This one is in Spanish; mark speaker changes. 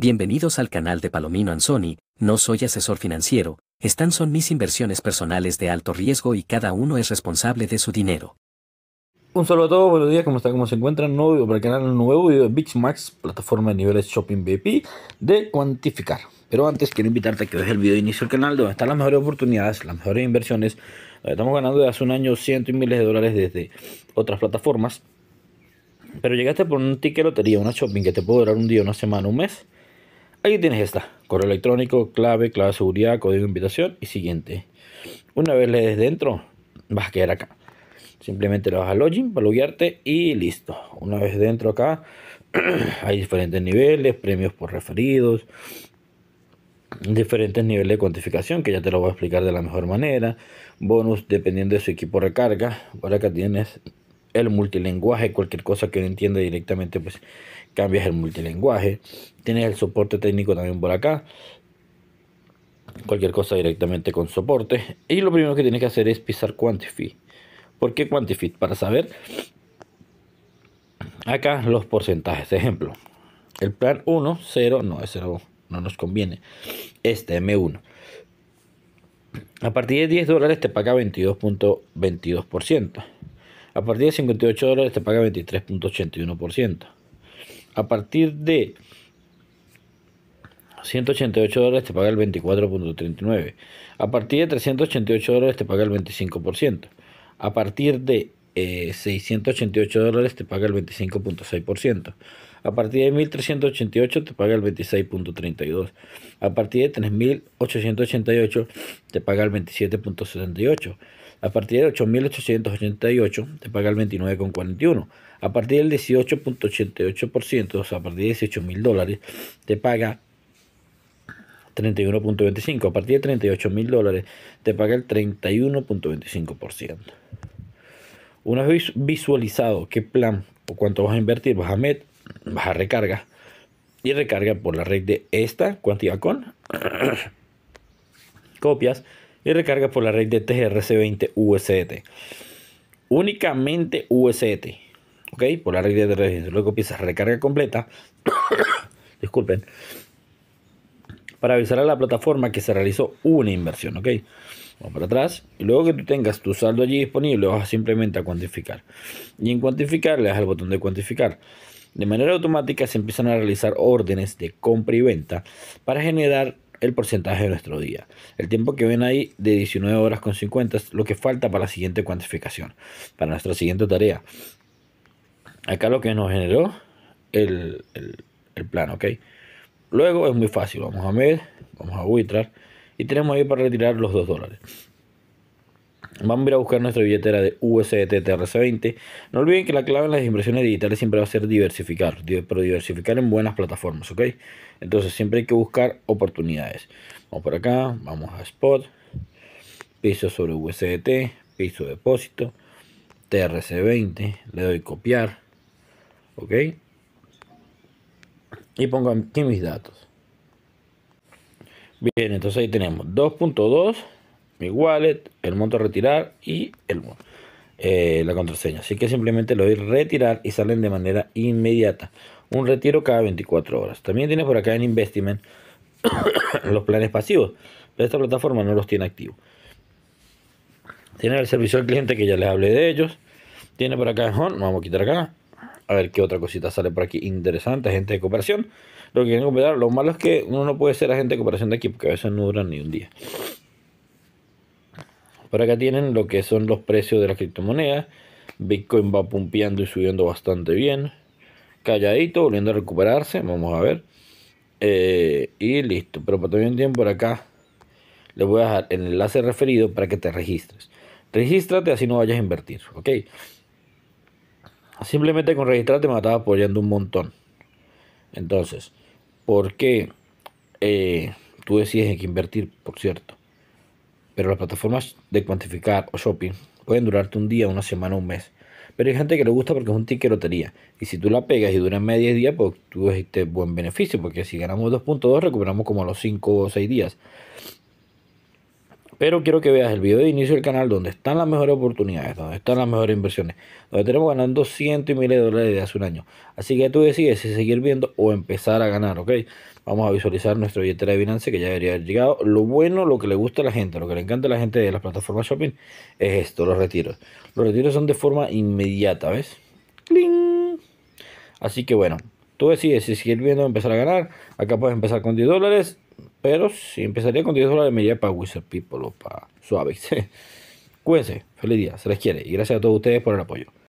Speaker 1: Bienvenidos al canal de Palomino Anzoni, no soy asesor financiero, están son mis inversiones personales de alto riesgo y cada uno es responsable de su dinero. Un saludo a todos, buenos días, ¿cómo están? ¿Cómo se encuentran? Nuevo video para el canal, nuevo video de BitMax, plataforma de niveles Shopping VIP de cuantificar. Pero antes quiero invitarte a que veas el video de inicio del canal donde están las mejores oportunidades, las mejores inversiones. Estamos ganando desde hace un año cientos y miles de dólares desde otras plataformas. Pero llegaste por un ticket lotería, una shopping que te puede durar un día, una semana, un mes Aquí tienes esta. Correo electrónico, clave, clave de seguridad, código de invitación y siguiente. Una vez le des dentro, vas a quedar acá. Simplemente lo vas a login para loguearte y listo. Una vez dentro acá, hay diferentes niveles, premios por referidos, diferentes niveles de cuantificación que ya te lo voy a explicar de la mejor manera. Bonus dependiendo de su equipo recarga. Por acá tienes el multilenguaje, cualquier cosa que no entienda directamente, pues cambias el multilenguaje. Tienes el soporte técnico también por acá. Cualquier cosa directamente con soporte. Y lo primero que tienes que hacer es pisar Quantify. ¿Por qué Quantify? Para saber acá los porcentajes. Ejemplo, el plan 1, 0, no, es no, no nos conviene. Este M1. A partir de 10 dólares te paga 22.22%. A partir de 58 dólares te paga 23.81%. A partir de 188 dólares te paga el 24.39%. A partir de 388 dólares te paga el 25%. A partir de 688 eh, dólares te paga el 25.6%. A partir de 1388 te paga el 26.32. A partir de 3888 te paga el 27.78. A partir de 8.888 te paga el 29,41. A partir del 18.88%, o sea, a partir de 18.000 dólares, te paga 31.25. A partir de 38.000 dólares, te paga el 31.25%. Una vez visualizado qué plan o cuánto vas a invertir, vas a met vas a recarga y recarga por la red de esta, cuantía con copias y recarga por la red de TRC20 USDT. Únicamente USDT, ¿ok? Por la red de TRC20. Luego empiezas recarga completa. Disculpen. Para avisar a la plataforma que se realizó una inversión, ¿ok? Vamos para atrás. Y luego que tú tengas tu saldo allí disponible, vas simplemente a cuantificar. Y en cuantificar le das al botón de cuantificar. De manera automática se empiezan a realizar órdenes de compra y venta para generar el porcentaje de nuestro día. El tiempo que ven ahí de 19 horas con 50 es lo que falta para la siguiente cuantificación, para nuestra siguiente tarea. Acá lo que nos generó el, el, plan, ¿ok? Luego es muy fácil, vamos a MED, vamos a y tenemos ahí para retirar los 2 dólares. Vamos a ir a buscar nuestra billetera de USDT TRC20. No olviden que la clave en las inversiones digitales siempre va a ser diversificar, pero diversificar en buenas plataformas, ¿ok? Entonces siempre hay que buscar oportunidades. Vamos por acá, vamos a Spot, piso sobre USDT, piso depósito, TRC20, le doy copiar, ¿ok? Y pongo aquí mis datos. Bien, entonces ahí tenemos 2.2 mi wallet, el monto a retirar y el, eh, la contraseña. Así que simplemente lo doy retirar y salen de manera inmediata. Un retiro cada 24 horas. También tiene por acá en Investment los planes pasivos. Pero esta plataforma no los tiene activos. Tiene el servicio al cliente que ya les hablé de ellos. Tiene por acá en Home. Vamos a quitar acá. A ver qué otra cosita sale por aquí interesante. Agente de cooperación. Lo que quieren Lo malo es que uno no puede ser agente de cooperación de aquí porque a veces no duran ni un día. Por acá tienen lo que son los precios de las criptomonedas. Bitcoin va pumpeando y subiendo bastante bien. Calladito, volviendo a recuperarse. Vamos a ver. Eh, y listo. Pero también tiempo, por acá. Les voy a dejar el enlace referido para que te registres. Regístrate así no vayas a invertir. Ok. Simplemente con registrarte me estaba apoyando un montón. Entonces, ¿por qué eh, tú decides que invertir, por cierto? Pero las plataformas de cuantificar o shopping pueden durarte un día, una semana, un mes. Pero hay gente que le gusta porque es un ticket lotería. Y si tú la pegas y dura media día, pues tú este buen beneficio. Porque si ganamos 2.2, recuperamos como a los 5 o 6 días. Pero quiero que veas el video de inicio del canal donde están las mejores oportunidades, donde están las mejores inversiones, donde tenemos ganando cientos y miles de dólares de hace un año. Así que tú decides si seguir viendo o empezar a ganar, ¿ok? Vamos a visualizar nuestro billetera de Binance que ya debería haber llegado. Lo bueno, lo que le gusta a la gente, lo que le encanta a la gente de las plataformas shopping es esto, los retiros. Los retiros son de forma inmediata, ¿ves? ¡Cling! Así que bueno, tú decides si seguir viendo o empezar a ganar. Acá puedes empezar con 10 dólares pero si empezaría con 10 dólares de media para Wizard People o para Suave. Cuídense, feliz día, se les quiere y gracias a todos ustedes por el apoyo.